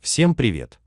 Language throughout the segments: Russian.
Всем привет!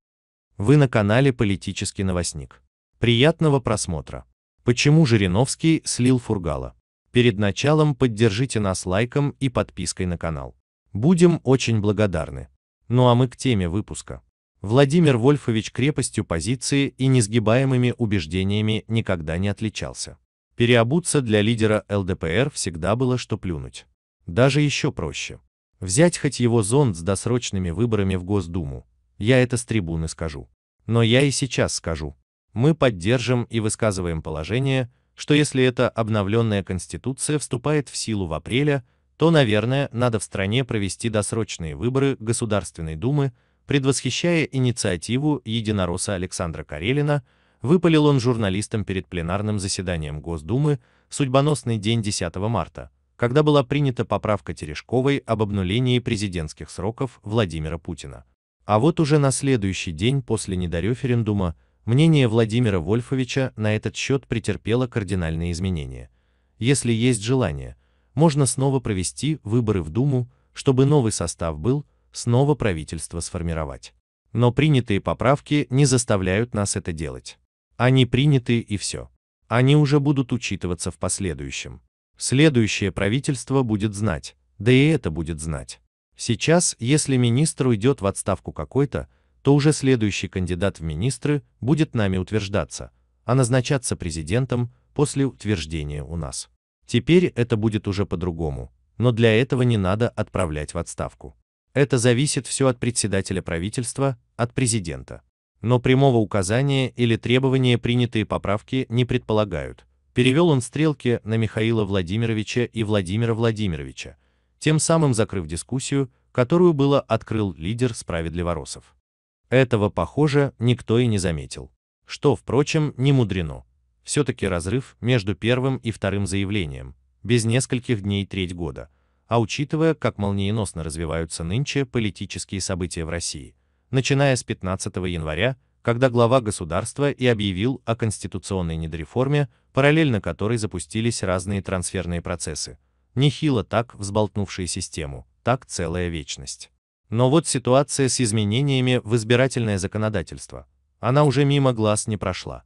Вы на канале «Политический новостник». Приятного просмотра! Почему Жириновский слил Фургала? Перед началом поддержите нас лайком и подпиской на канал. Будем очень благодарны. Ну а мы к теме выпуска. Владимир Вольфович крепостью позиции и несгибаемыми убеждениями никогда не отличался. Переобуться для лидера ЛДПР всегда было что плюнуть. Даже еще проще. Взять хоть его зонд с досрочными выборами в Госдуму. Я это с трибуны скажу. Но я и сейчас скажу. Мы поддержим и высказываем положение, что если эта обновленная конституция вступает в силу в апреле, то, наверное, надо в стране провести досрочные выборы Государственной Думы, предвосхищая инициативу единороса Александра Карелина, Выпалил он журналистам перед пленарным заседанием Госдумы судьбоносный день 10 марта, когда была принята поправка Терешковой об обнулении президентских сроков Владимира Путина. А вот уже на следующий день после недореферендума мнение Владимира Вольфовича на этот счет претерпело кардинальные изменения. Если есть желание, можно снова провести выборы в Думу, чтобы новый состав был, снова правительство сформировать. Но принятые поправки не заставляют нас это делать. Они приняты и все. Они уже будут учитываться в последующем. Следующее правительство будет знать, да и это будет знать. Сейчас, если министр уйдет в отставку какой-то, то уже следующий кандидат в министры будет нами утверждаться, а назначаться президентом после утверждения у нас. Теперь это будет уже по-другому, но для этого не надо отправлять в отставку. Это зависит все от председателя правительства, от президента но прямого указания или требования принятые поправки не предполагают. Перевел он стрелки на Михаила Владимировича и Владимира Владимировича, тем самым закрыв дискуссию, которую было открыл лидер справедливоросов. Этого, похоже, никто и не заметил. Что, впрочем, не мудрено. Все-таки разрыв между первым и вторым заявлением, без нескольких дней треть года, а учитывая, как молниеносно развиваются нынче политические события в России, начиная с 15 января когда глава государства и объявил о конституционной недореформе, параллельно которой запустились разные трансферные процессы, нехило так взболтнувшие систему, так целая вечность. Но вот ситуация с изменениями в избирательное законодательство, она уже мимо глаз не прошла.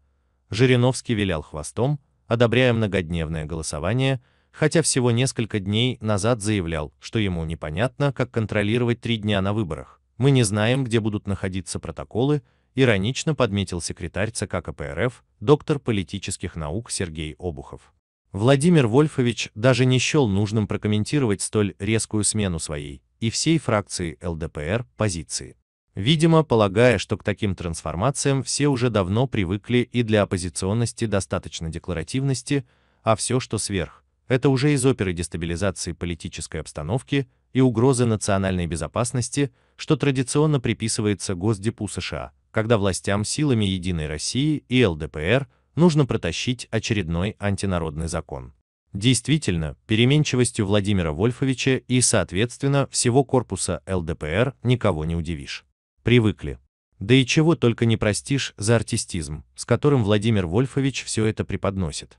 Жириновский вилял хвостом, одобряя многодневное голосование, хотя всего несколько дней назад заявлял, что ему непонятно, как контролировать три дня на выборах. Мы не знаем, где будут находиться протоколы, иронично подметил секретарь ЦК КПРФ, доктор политических наук Сергей Обухов. Владимир Вольфович даже не счел нужным прокомментировать столь резкую смену своей и всей фракции ЛДПР позиции. Видимо, полагая, что к таким трансформациям все уже давно привыкли и для оппозиционности достаточно декларативности, а все, что сверх, это уже из оперы дестабилизации политической обстановки и угрозы национальной безопасности, что традиционно приписывается Госдепу США – когда властям силами Единой России и ЛДПР нужно протащить очередной антинародный закон. Действительно, переменчивостью Владимира Вольфовича и, соответственно, всего корпуса ЛДПР никого не удивишь. Привыкли. Да и чего только не простишь за артистизм, с которым Владимир Вольфович все это преподносит.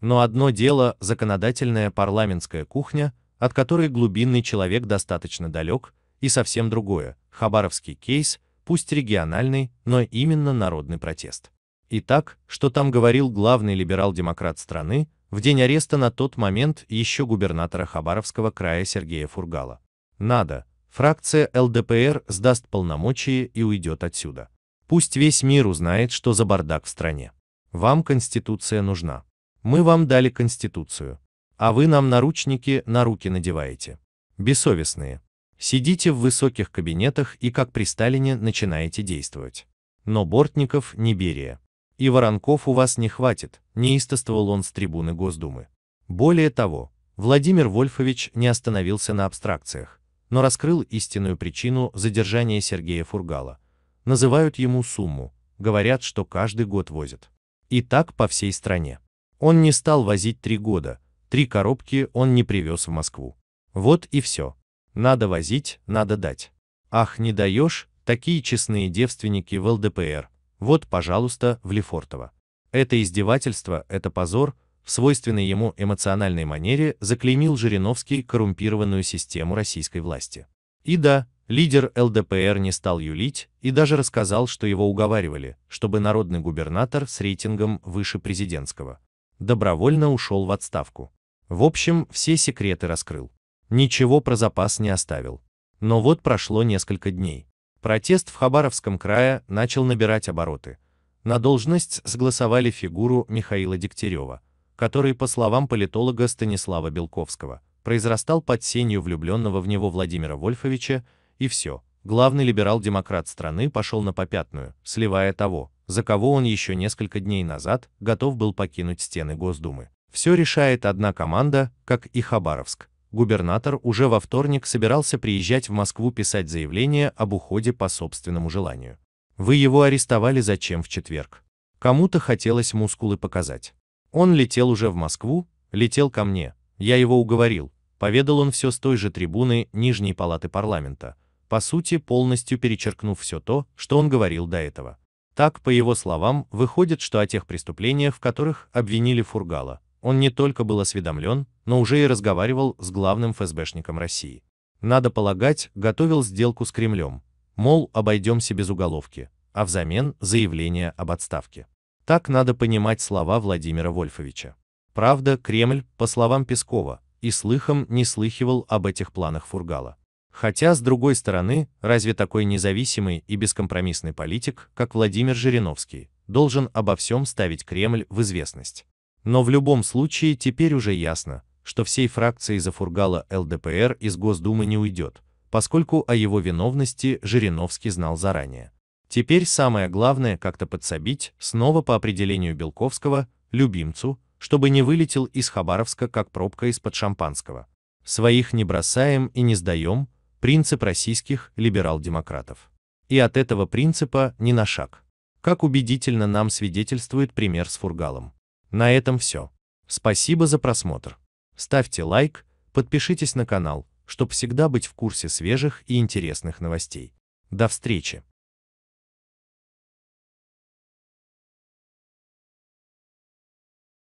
Но одно дело – законодательная парламентская кухня, от которой глубинный человек достаточно далек, и совсем другое – хабаровский кейс – пусть региональный, но именно народный протест. Итак, что там говорил главный либерал-демократ страны в день ареста на тот момент еще губернатора Хабаровского края Сергея Фургала? Надо, фракция ЛДПР сдаст полномочия и уйдет отсюда. Пусть весь мир узнает, что за бардак в стране. Вам Конституция нужна. Мы вам дали Конституцию. А вы нам наручники на руки надеваете. Бессовестные. Сидите в высоких кабинетах и как при Сталине начинаете действовать. Но Бортников не Берия. И воронков у вас не хватит, неистовствовал он с трибуны Госдумы. Более того, Владимир Вольфович не остановился на абстракциях, но раскрыл истинную причину задержания Сергея Фургала. Называют ему сумму, говорят, что каждый год возят. И так по всей стране. Он не стал возить три года, три коробки он не привез в Москву. Вот и все. Надо возить, надо дать. Ах, не даешь, такие честные девственники в ЛДПР. Вот, пожалуйста, в Лефортово. Это издевательство, это позор, в свойственной ему эмоциональной манере заклеймил Жириновский коррумпированную систему российской власти. И да, лидер ЛДПР не стал юлить и даже рассказал, что его уговаривали, чтобы народный губернатор с рейтингом выше президентского добровольно ушел в отставку. В общем, все секреты раскрыл. Ничего про запас не оставил. Но вот прошло несколько дней. Протест в Хабаровском крае начал набирать обороты. На должность согласовали фигуру Михаила Дегтярева, который, по словам политолога Станислава Белковского, произрастал под сенью влюбленного в него Владимира Вольфовича, и все, главный либерал-демократ страны пошел на попятную, сливая того, за кого он еще несколько дней назад готов был покинуть стены Госдумы. Все решает одна команда, как и Хабаровск губернатор уже во вторник собирался приезжать в Москву писать заявление об уходе по собственному желанию. Вы его арестовали зачем в четверг? Кому-то хотелось мускулы показать. Он летел уже в Москву, летел ко мне, я его уговорил, поведал он все с той же трибуны Нижней палаты парламента, по сути полностью перечеркнув все то, что он говорил до этого. Так, по его словам, выходит, что о тех преступлениях, в которых обвинили Фургала, он не только был осведомлен, но уже и разговаривал с главным ФСБшником России. Надо полагать, готовил сделку с Кремлем, мол, обойдемся без уголовки, а взамен заявление об отставке. Так надо понимать слова Владимира Вольфовича. Правда, Кремль, по словам Пескова, и слыхом не слыхивал об этих планах Фургала. Хотя, с другой стороны, разве такой независимый и бескомпромиссный политик, как Владимир Жириновский, должен обо всем ставить Кремль в известность? Но в любом случае теперь уже ясно, что всей фракции зафургала ЛДПР из Госдумы не уйдет, поскольку о его виновности Жириновский знал заранее. Теперь самое главное как-то подсобить, снова по определению Белковского, любимцу, чтобы не вылетел из Хабаровска как пробка из-под шампанского. Своих не бросаем и не сдаем, принцип российских либерал-демократов. И от этого принципа ни на шаг. Как убедительно нам свидетельствует пример с Фургалом. На этом все. Спасибо за просмотр. Ставьте лайк, подпишитесь на канал, чтобы всегда быть в курсе свежих и интересных новостей. До встречи!